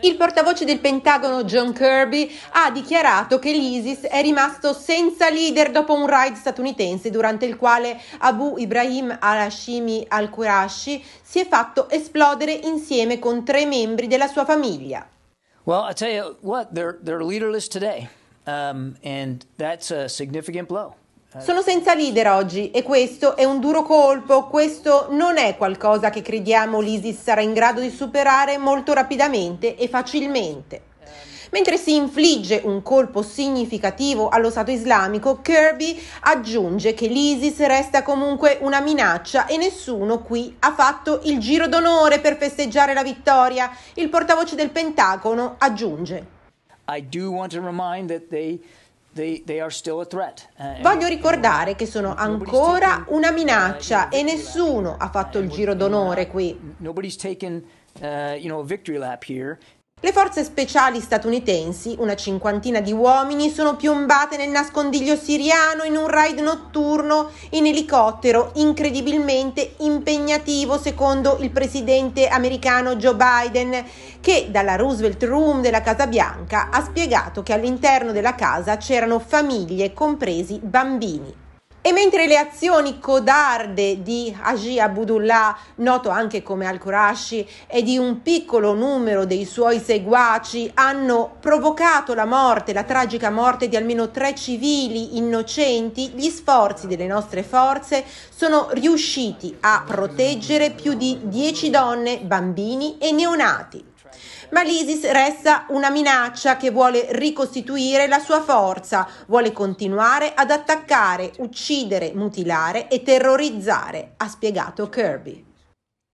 Il portavoce del Pentagono John Kirby ha dichiarato che l'ISIS è rimasto senza leader dopo un raid statunitense durante il quale Abu Ibrahim al-Hashimi al-Qurashi si è fatto esplodere insieme con tre membri della sua famiglia. Well, I tell you what, they're, they're leaderless today, um, and that's a significant blow. Sono senza leader oggi e questo è un duro colpo, questo non è qualcosa che crediamo l'ISIS sarà in grado di superare molto rapidamente e facilmente. Mentre si infligge un colpo significativo allo Stato islamico, Kirby aggiunge che l'ISIS resta comunque una minaccia e nessuno qui ha fatto il giro d'onore per festeggiare la vittoria. Il portavoce del Pentagono aggiunge. I do want to remind that they eh, Voglio ricordare che sono ancora una minaccia e nessuno ha fatto il giro d'onore qui. Le forze speciali statunitensi, una cinquantina di uomini, sono piombate nel nascondiglio siriano in un raid notturno in elicottero incredibilmente impegnativo secondo il presidente americano Joe Biden, che dalla Roosevelt Room della Casa Bianca ha spiegato che all'interno della casa c'erano famiglie, compresi bambini. E mentre le azioni codarde di Haji Abdullah, noto anche come Al-Qurashi, e di un piccolo numero dei suoi seguaci hanno provocato la morte, la tragica morte di almeno tre civili innocenti, gli sforzi delle nostre forze sono riusciti a proteggere più di dieci donne, bambini e neonati ma l'ISIS resta una minaccia che vuole ricostituire la sua forza, vuole continuare ad attaccare, uccidere, mutilare e terrorizzare, ha spiegato Kirby.